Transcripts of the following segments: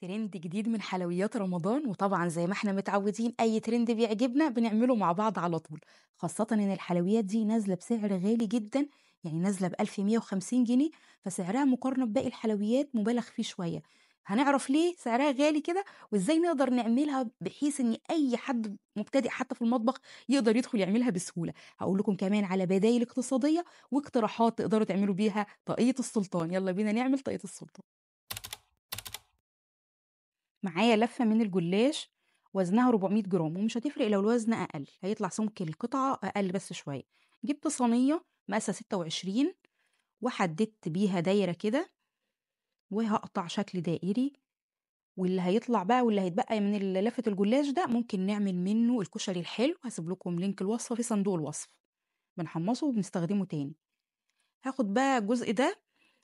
ترند جديد من حلويات رمضان وطبعا زي ما احنا متعودين اي ترند بيعجبنا بنعمله مع بعض على طول خاصة ان الحلويات دي نازلة بسعر غالي جدا يعني نازلة ب 1150 جنيه فسعرها مقارنة بباقي الحلويات مبالغ فيه شوية هنعرف ليه سعرها غالي كده وازاي نقدر نعملها بحيث ان اي حد مبتدئ حتى في المطبخ يقدر يدخل يعملها بسهوله هقول لكم كمان على بدائل اقتصاديه واقتراحات تقدروا تعملوا بيها طاقيه السلطان يلا بينا نعمل طاقيه السلطان معايا لفة من الجلاش وزنها 400 جرام ومش هتفرق لو الوزن أقل هيطلع سمك القطعة أقل بس شوية جبت صينية مقاسها 26 وحددت بيها دايرة كده وهقطع شكل دائري واللي هيطلع بقى واللي هيتبقى من لفة الجلاش ده ممكن نعمل منه الكشري الحلو هسيب لكم لينك الوصفة في صندوق الوصف بنحمصه وبنستخدمه تاني هاخد بقى الجزء ده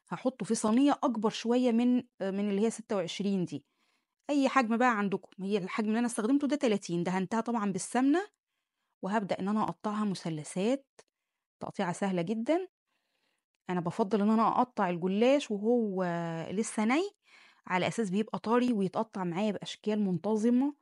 هحطه في صينية أكبر شوية من من اللي هي 26 دي اي حجم بقى عندكم هي الحجم اللي انا استخدمته ده 30 دهنتها طبعا بالسمنه وهبدا ان انا اقطعها مثلثات تقطيعه سهله جدا انا بفضل ان انا اقطع الجلاش وهو لسه ني على اساس بيبقى طري ويتقطع معايا باشكال منتظمه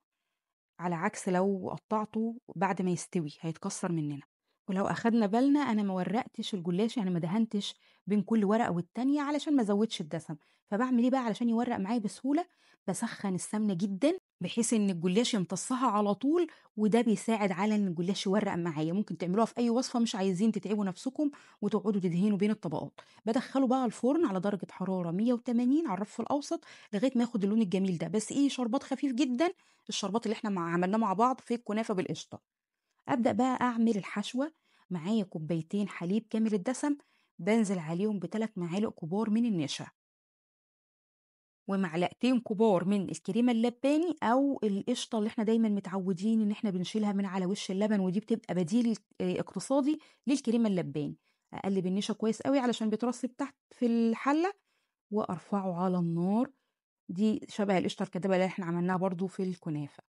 على عكس لو قطعته بعد ما يستوي هيتكسر مننا ولو أخدنا بالنا أنا ما ورقتش الجلاش يعني ما دهنتش بين كل ورقة والتانية علشان ما أزودش الدسم فبعمل إيه بقى علشان يورق معايا بسهولة بسخن السمنة جدا بحيث إن الجلاش يمتصها على طول وده بيساعد على إن الجلاش يورق معايا ممكن تعملوها في أي وصفة مش عايزين تتعبوا نفسكم وتقعدوا تدهنوا بين الطبقات بدخله بقى الفرن على درجة حرارة 180 على الرف الأوسط لغاية ما ياخد اللون الجميل ده بس إيه شربات خفيف جدا الشربات اللي إحنا عملناه مع بعض في الكنافة بالقشطة أبدأ بقى أعمل الحشوة معايا كوبايتين حليب كامل الدسم بنزل عليهم بتلات معالق كبار من النشا ومعلقتين كبار من الكريمة اللباني أو القشطة اللي احنا دايما متعودين إن احنا بنشيلها من على وش اللبن ودي بتبقى بديل آه، اقتصادي للكريمة اللباني أقلب النشا كويس قوي علشان بيترسب تحت في الحلة وأرفعه على النار دي شبه القشطة الكدبة اللي احنا عملناها برضو في الكنافة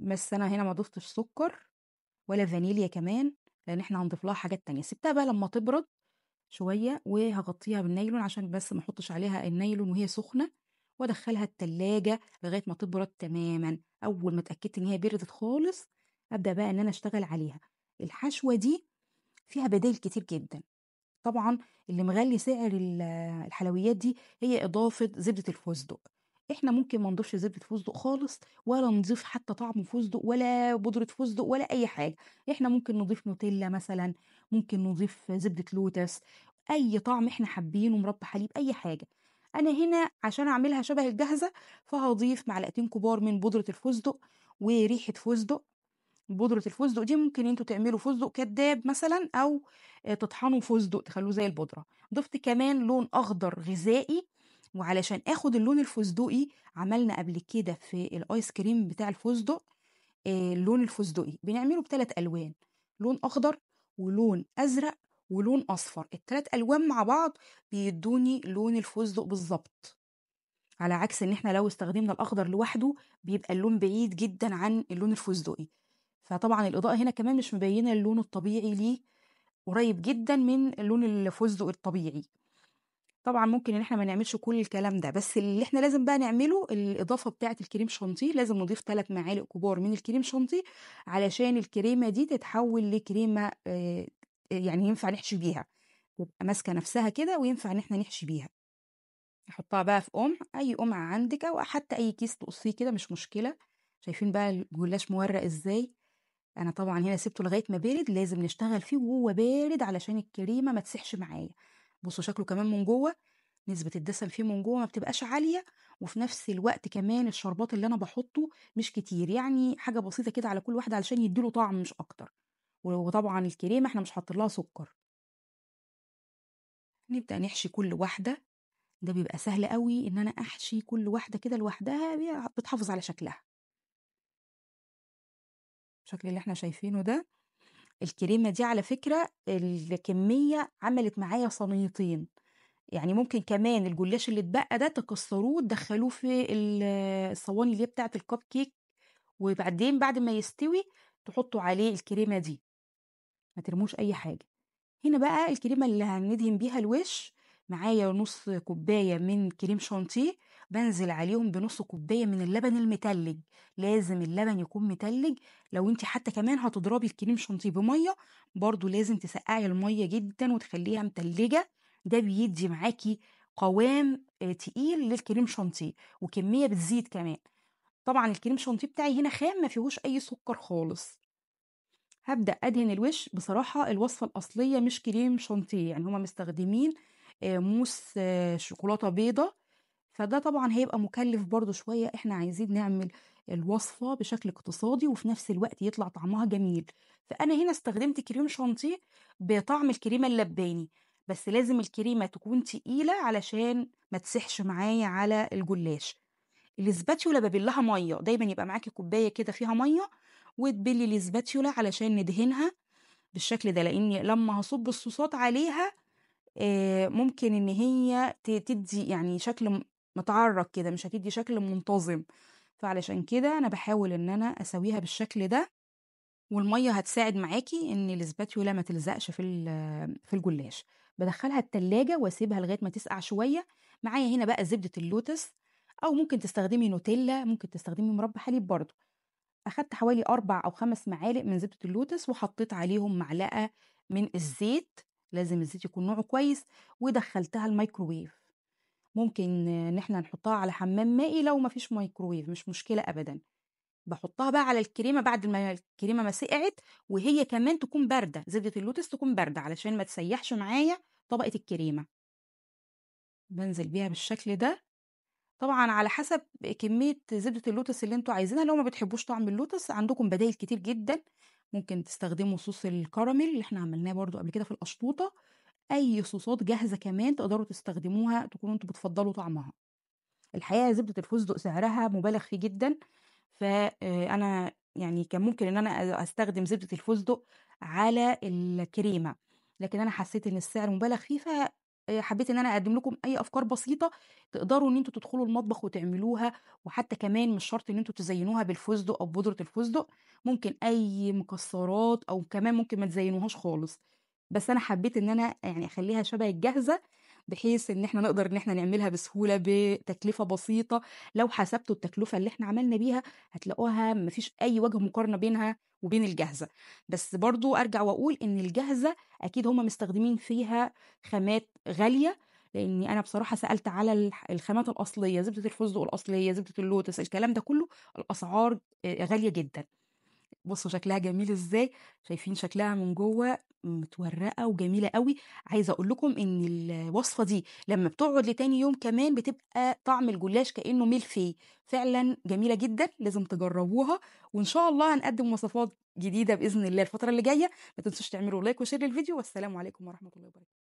بس انا هنا ما ضفتش سكر ولا فانيليا كمان لان احنا هنضيف لها حاجات تانية سبتها بقى لما تبرد شويه وهغطيها بالنايلون عشان بس ما احطش عليها النايلون وهي سخنه وادخلها التلاجة لغايه ما تبرد تماما اول ما اتاكدت ان هي بردت خالص ابدا بقى ان انا اشتغل عليها الحشوه دي فيها بدائل كتير جدا طبعا اللي مغلي سعر الحلويات دي هي اضافه زبده الفستق احنا ممكن ما نضيفش زبده فستق خالص ولا نضيف حتى طعم فستق ولا بودره فستق ولا اي حاجه احنا ممكن نضيف نوتيلا مثلا ممكن نضيف زبده لوتس اي طعم احنا حابينه مربى حليب اي حاجه انا هنا عشان اعملها شبه الجاهزه فهضيف معلقتين كبار من بودره الفستق وريحه فستق بودره الفستق دي ممكن انتوا تعملوا فستق كداب مثلا او تطحنوا فستق تخلوه زي البودره ضفت كمان لون اخضر غذائي وعلشان اخد اللون الفستقي عملنا قبل كده في الايس كريم بتاع الفستق آه، اللون الفستقي بنعمله بثلاث الوان لون اخضر ولون ازرق ولون اصفر الثلاث الوان مع بعض بيدوني لون الفستق بالظبط على عكس ان احنا لو استخدمنا الاخضر لوحده بيبقى اللون بعيد جدا عن اللون الفستقي فطبعا الاضاءه هنا كمان مش مبينه اللون الطبيعي ليه قريب جدا من اللون الفستق الطبيعي طبعا ممكن ان احنا ما نعملش كل الكلام ده بس اللي احنا لازم بقى نعمله الاضافه بتاعه الكريم شانتي لازم نضيف ثلاث معالق كبار من الكريم شانتي علشان الكريمه دي تتحول لكريمه آه، آه، يعني ينفع نحشي بيها تبقى ماسكه نفسها كده وينفع ان احنا نحشي بيها نحطها بقى في قمع اي قمع عندك او حتى اي كيس تقصيه كده مش مشكله شايفين بقى الجلاش مورق ازاي انا طبعا هنا سبته لغايه ما بارد لازم نشتغل فيه وهو بارد علشان الكريمه ما تسحش معايا بصوا شكله كمان من جوه نسبة الدسم فيه من جوه ما بتبقاش عالية وفي نفس الوقت كمان الشربات اللي أنا بحطه مش كتير يعني حاجة بسيطة كده على كل واحدة علشان يديله طعم مش أكتر وطبعا الكريمة احنا مش حاطين لها سكر نبدأ نحشي كل واحدة ده بيبقى سهل قوي إن أنا أحشي كل واحدة كده لوحدها بتحافظ على شكلها الشكل اللي احنا شايفينه ده الكريمة دي على فكرة الكمية عملت معايا صنيطين يعني ممكن كمان الجلاش اللي اتبقى ده تكسروه تدخلوه في الصواني اللي هي بتاعة الكب كيك وبعدين بعد ما يستوي تحطوا عليه الكريمة دي ما ترموش أي حاجة هنا بقى الكريمة اللي هندهن بيها الوش معايا نص كوباية من كريم شانتيه بنزل عليهم بنص كوبايه من اللبن المتلج لازم اللبن يكون متلج لو انت حتى كمان هتضربي الكريم شانتيه بميه برضو لازم تسقعي الميه جدا وتخليها متلجه ده بيدي معاكي قوام آه، تقيل للكريم شانتيه وكميه بتزيد كمان طبعا الكريم شانتيه بتاعي هنا خام ما فيهوش اي سكر خالص هبدا ادهن الوش بصراحه الوصفه الاصليه مش كريم شانتيه يعني هما مستخدمين آه، موس آه، شوكولاته بيضه فده طبعا هيبقى مكلف برضو شوية احنا عايزين نعمل الوصفة بشكل اقتصادي وفي نفس الوقت يطلع طعمها جميل فأنا هنا استخدمت كريم شانتيه بطعم الكريمة اللباني بس لازم الكريمة تكون تقيلة علشان ما تسحش معايا على الجلاش الاسباتيولا ببلها ميه دايما يبقى معاكي كوبايه كده فيها ميه وتبلي الاسباتيولا علشان ندهنها بالشكل ده لاني لما هصب الصوصات عليها آه، ممكن ان هي تدي يعني شكل متعرج كده مش هتدي شكل منتظم فعلشان كده انا بحاول ان انا اسويها بالشكل ده والميه هتساعد معاكي ان الاسباتيولا ما تلزقش في في الجلاش بدخلها التلاجة واسيبها لغايه ما تسقع شويه معايا هنا بقى زبده اللوتس او ممكن تستخدمي نوتيلا ممكن تستخدمي مربى حليب برضو اخدت حوالي اربع او خمس معالق من زبده اللوتس وحطيت عليهم معلقه من الزيت لازم الزيت يكون نوعه كويس ودخلتها الميكروويف ممكن ان احنا نحطها على حمام مائي لو مفيش مايكرويف مش مشكله ابدا بحطها بقى على الكريمه بعد ما الكريمه ما سقعت وهي كمان تكون بارده زبده اللوتس تكون بارده علشان ما تسيحش معايا طبقه الكريمه بنزل بيها بالشكل ده طبعا على حسب كميه زبده اللوتس اللي انتوا عايزينها لو ما بتحبوش طعم اللوتس عندكم بدائل كتير جدا ممكن تستخدموا صوص الكراميل اللي احنا عملناه برضو قبل كده في القشطوطه اي صوصات جاهزه كمان تقدروا تستخدموها تكونوا انتوا بتفضلوا طعمها الحقيقه زبده الفستق سعرها مبالغ فيه جدا فانا آه، يعني كان ممكن ان انا استخدم زبده الفستق على الكريمه لكن انا حسيت ان السعر مبالغ فيه فحبيت آه، ان انا اقدم لكم اي افكار بسيطه تقدروا ان انتوا تدخلوا المطبخ وتعملوها وحتى كمان مش شرط ان انتوا تزينوها بالفستق او بودره الفستق ممكن اي مكسرات او كمان ممكن ما تزينوهاش خالص بس انا حبيت ان انا يعني اخليها شبه الجاهزه بحيث ان احنا نقدر ان احنا نعملها بسهوله بتكلفه بسيطه لو حسبتوا التكلفه اللي احنا عملنا بيها هتلاقوها مفيش اي وجه مقارنه بينها وبين الجاهزه بس برضو ارجع واقول ان الجاهزه اكيد هم مستخدمين فيها خامات غاليه لاني انا بصراحه سالت على الخامات الاصليه زبده الفستق الاصليه زبده اللوتس الكلام ده كله الاسعار غاليه جدا بصوا شكلها جميل ازاي شايفين شكلها من جوه متورقه وجميله قوي عايزه اقول لكم ان الوصفه دي لما بتقعد لتاني يوم كمان بتبقى طعم الجلاش كانه ملفي فعلا جميله جدا لازم تجربوها وان شاء الله هنقدم وصفات جديده باذن الله الفتره اللي جايه ما تنسوش تعملوا لايك وشير للفيديو والسلام عليكم ورحمه الله وبركاته